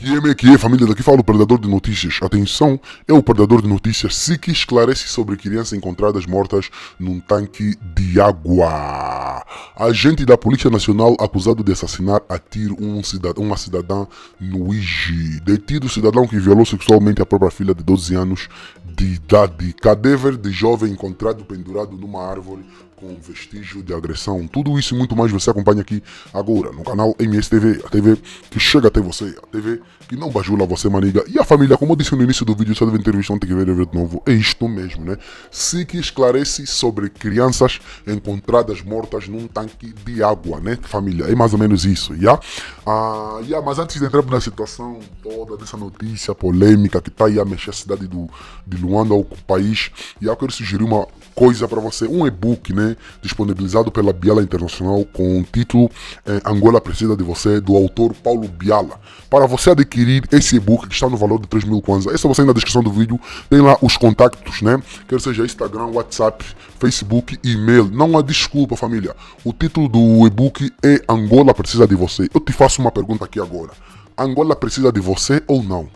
MQMQ, família, daqui fala o Predador de Notícias. Atenção, é o Predador de Notícias se que esclarece sobre crianças encontradas mortas num tanque de água. Agente da Polícia Nacional acusado de assassinar a tiro um uma cidadã no Iji. Detido cidadão que violou sexualmente a própria filha de 12 anos de idade. Cadáver de jovem encontrado pendurado numa árvore com vestígio de agressão. Tudo isso e muito mais você acompanha aqui agora no canal MSTV, a TV que chega até você, a TV que não bajula você, maniga. E a família, como eu disse no início do vídeo, só deve entrevista, não tem que ver de novo. É isto mesmo, né? se que esclarece sobre crianças encontradas mortas num tanque de água, né? Família, é mais ou menos isso, já? Ah, yeah, mas antes de entrar na situação toda dessa notícia polêmica que tá aí a mexer a cidade do, de Luanda o país, já eu quero sugerir uma coisa para você, um e-book, né? disponibilizado pela Biala Internacional com o título eh, Angola Precisa de Você, do autor Paulo Biala. Para você adquirir esse e-book que está no valor de 3 mil kwanza, essa é você na descrição do vídeo tem lá os contactos, né? Quer seja Instagram, WhatsApp, Facebook, e-mail. Não há desculpa, família. O título do e-book é Angola Precisa de Você. Eu te faço uma pergunta aqui agora. Angola precisa de você ou não?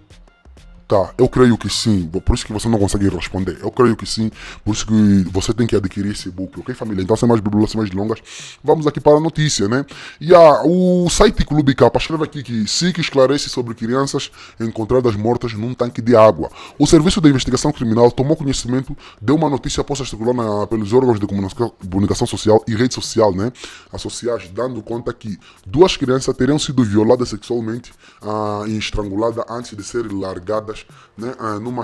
Tá, eu creio que sim. Por isso que você não consegue responder. Eu creio que sim. Por isso que você tem que adquirir esse book, ok, família? Então, sem mais bíblia, sem mais longas, vamos aqui para a notícia, né? E a, ah, o site Clube Capa escreve aqui que SIC esclarece sobre crianças encontradas mortas num tanque de água. O Serviço de Investigação Criminal tomou conhecimento de uma notícia posta a circular na, pelos órgãos de comunicação social e rede social, né? Associais, dando conta que duas crianças teriam sido violadas sexualmente ah, e estranguladas antes de serem largadas Amazonas, né, numa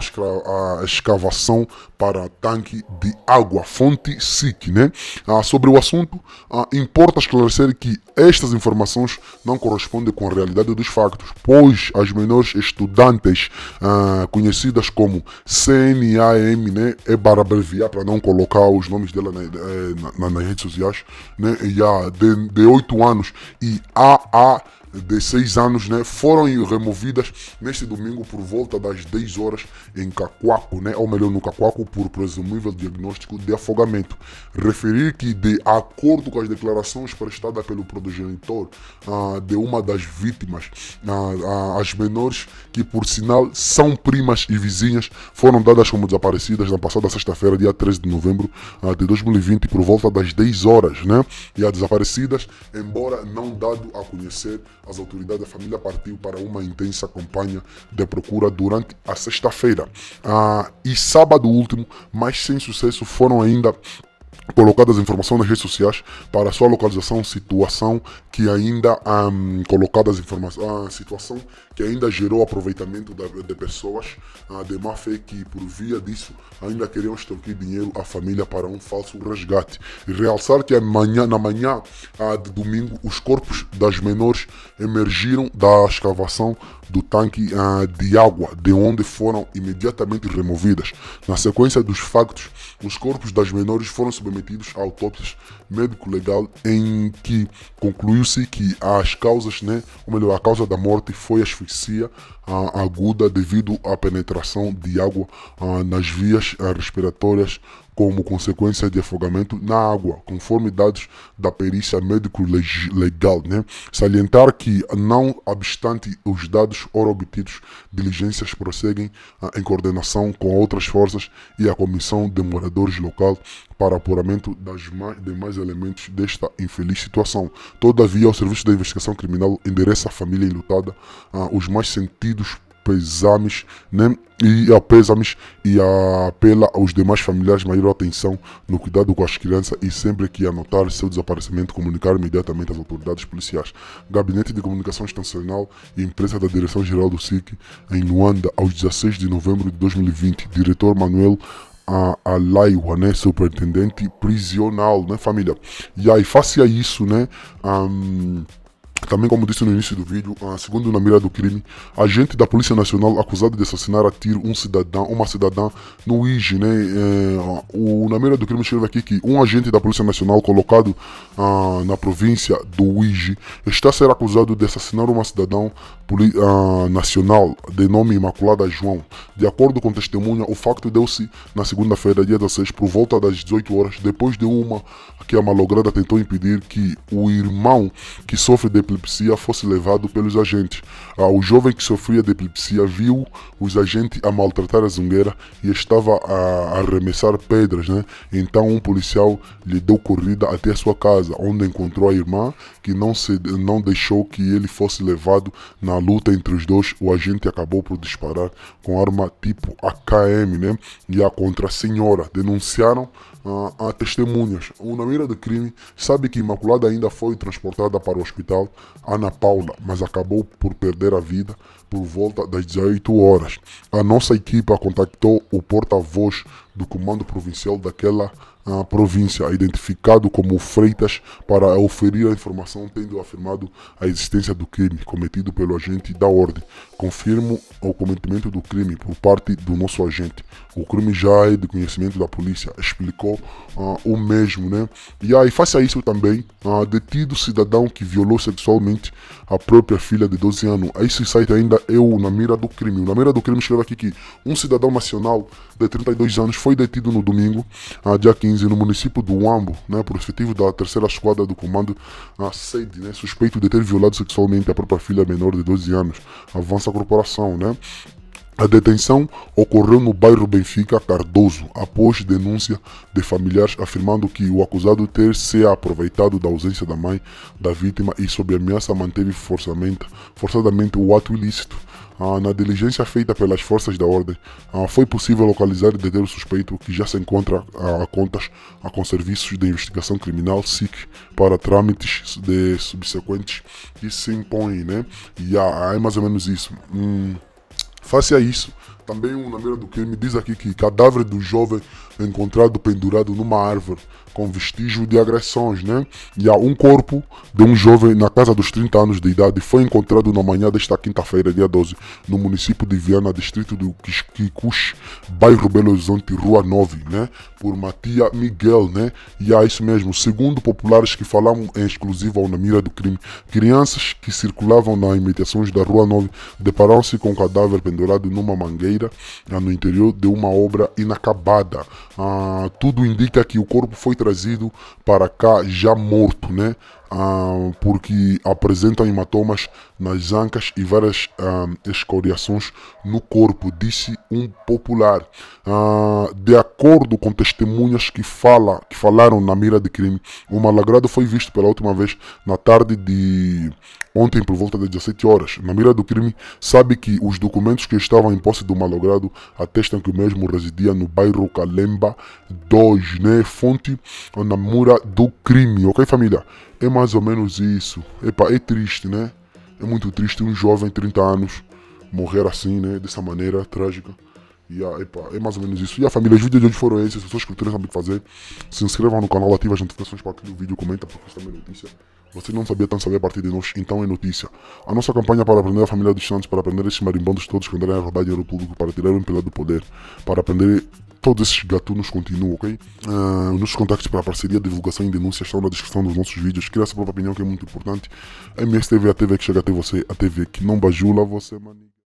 escavação para tanque de água, fonte SIC. Né? Ah, sobre o assunto, ah, importa esclarecer que estas informações não correspondem com a realidade dos factos, pois as menores estudantes ah, conhecidas como CNAM, né, é para abreviar, para não colocar os nomes dela na, na, eh, na, nas redes sociais, né, e há de, de 8 anos e AA de 6 anos né, foram removidas neste domingo por volta das 10 horas em Cacoaco, né, ou melhor, no Cacoaco, por presumível diagnóstico de afogamento. Referir que, de acordo com as declarações prestadas pelo progenitor ah, de uma das vítimas, ah, ah, as menores, que por sinal são primas e vizinhas, foram dadas como desaparecidas na passada sexta-feira, dia 13 de novembro de 2020, por volta das 10 horas. Né, e as desaparecidas, embora não dado a conhecer as autoridades da família partiu para uma intensa campanha de procura durante a sexta-feira ah, e sábado último, mas sem sucesso, foram ainda colocadas informações nas redes sociais para sua localização, situação que ainda um, colocadas informação, ah, situação que ainda gerou aproveitamento da, de pessoas ah, de má fé que por via disso ainda queriam extorquir dinheiro à família para um falso resgate. E realçar que amanhã, na manhã ah, de domingo os corpos das menores emergiram da escavação do tanque de água, de onde foram imediatamente removidas. Na sequência dos factos, os corpos das menores foram submetidos a autópsias médico-legal em que concluiu-se que as causas, né, ou melhor, a causa da morte foi asfixia ah, aguda devido à penetração de água ah, nas vias ah, respiratórias como consequência de afogamento na água, conforme dados da perícia médico-legal. Né? Salientar que, não obstante os dados ora obtidos, diligências prosseguem ah, em coordenação com outras forças e a Comissão de Moradores Local para apuramento das mais, demais elementos desta infeliz situação. Todavia, o Serviço da Investigação Criminal endereça à família enlutada ah, os mais sentidos pesames, né? E a pésames e a apela aos demais familiares maior atenção no cuidado com as crianças e sempre que anotar seu desaparecimento, comunicar imediatamente às autoridades policiais. Gabinete de Comunicação Estacional e empresa da Direção-Geral do SIC em Luanda, aos 16 de novembro de 2020. Diretor Manuel a, a né, superintendente prisional, né, família? E aí, face a isso, né, um, também, como disse no início do vídeo, ah, segundo na mira do crime, agente da Polícia Nacional acusado de assassinar a tiro um cidadão, uma cidadã no IG, né? É, ah, o, na mira do crime escreve aqui que um agente da Polícia Nacional colocado ah, na província do IG está a ser acusado de assassinar uma cidadã ah, nacional de nome Imaculada João. De acordo com testemunha, o facto deu-se na segunda-feira, dia 16, por volta das 18 horas, depois de uma que a malograda tentou impedir que o irmão que sofre de epilepsia fosse levado pelos agentes. Ah, o jovem que sofria de epilepsia viu os agentes a maltratar a zungueira e estava a arremessar pedras, né? Então um policial lhe deu corrida até a sua casa, onde encontrou a irmã, que não, se, não deixou que ele fosse levado na luta entre os dois. O agente acabou por disparar com arma tipo AKM, né? E a contra a senhora. Denunciaram ah, a, testemunhas. O Namira do crime sabe que Imaculada ainda foi transportada para o hospital Ana Paula, mas acabou por perder a vida por volta das 18 horas. A nossa equipa contactou o porta-voz do Comando Provincial daquela uh, província, identificado como Freitas, para oferir a informação, tendo afirmado a existência do crime cometido pelo agente da ordem. Confirmo o cometimento do crime por parte do nosso agente. O crime já é de conhecimento da polícia, explicou uh, o mesmo, né? E aí, face a isso também, uh, detido cidadão que violou sexualmente a própria filha de 12 anos. Esse site ainda é o Na Mira do Crime. O Na Mira do Crime escreve aqui que um cidadão nacional de 32 anos foi detido no domingo, ah, dia 15, no município do Uambo, né, por efetivo da terceira esquadra do comando ah, sede, né, suspeito de ter violado sexualmente a própria filha menor de 12 anos. Avança a corporação, né? A detenção ocorreu no bairro Benfica Cardoso, após denúncia de familiares afirmando que o acusado ter se aproveitado da ausência da mãe da vítima e sob ameaça manteve forçadamente o ato ilícito. Ah, na diligência feita pelas forças da ordem, ah, foi possível localizar e deter o suspeito que já se encontra a contas ah, com serviços de investigação criminal SIC para trâmites de subsequentes que se impõem, né? E é mais ou menos isso. Hum, face a isso, também um na do crime diz aqui que cadáver do jovem encontrado pendurado numa árvore com vestígio de agressões, né? E há um corpo de um jovem na casa dos 30 anos de idade foi encontrado na manhã desta quinta-feira, dia 12, no município de Viana, distrito do Quicux, bairro Belo Horizonte, Rua 9, né? Por Matia Miguel, né? E há isso mesmo, segundo populares que falaram em exclusiva ao na mira do crime, crianças que circulavam nas imediações da Rua 9 depararam-se com um cadáver pendurado numa mangueira Madeira, né, no interior de uma obra inacabada. Ah, tudo indica que o corpo foi trazido para cá já morto, né? Ah, porque apresenta hematomas nas ancas e várias ah, escoriações no corpo, disse um popular. Ah, de acordo com testemunhas que, fala, que falaram na mira de crime, o malagrado foi visto pela última vez na tarde de ontem por volta das 17 horas. Na mira do crime, sabe que os documentos que estavam em posse do malogrado atestam que o mesmo residia no bairro Calemba 2, né? Fonte na mura do crime, ok, família? É mais ou menos isso. Epa, é triste, né? É muito triste um jovem, 30 anos, morrer assim, né? Dessa maneira trágica. E é mais ou menos isso. E a família, os vídeos de hoje foram esses. As pessoas que não sabem o que fazer, se inscrevam no canal, ativem as notificações para que o vídeo comenta, porque isso também é notícia. Você não sabia tanto saber a partir de nós, então é notícia. A nossa campanha para aprender a família dos Santos, para aprender esses marimbondos todos que andarem a verdade dinheiro público, para tirar o empilhado do poder, para aprender todos esses gatunos continuam, ok? Uh, ah, nossos contactos para parceria, divulgação e denúncia estão na descrição dos nossos vídeos. Cria sua própria opinião que é muito importante. MSTV a TV que chega até você, a TV que não bajula você, mano.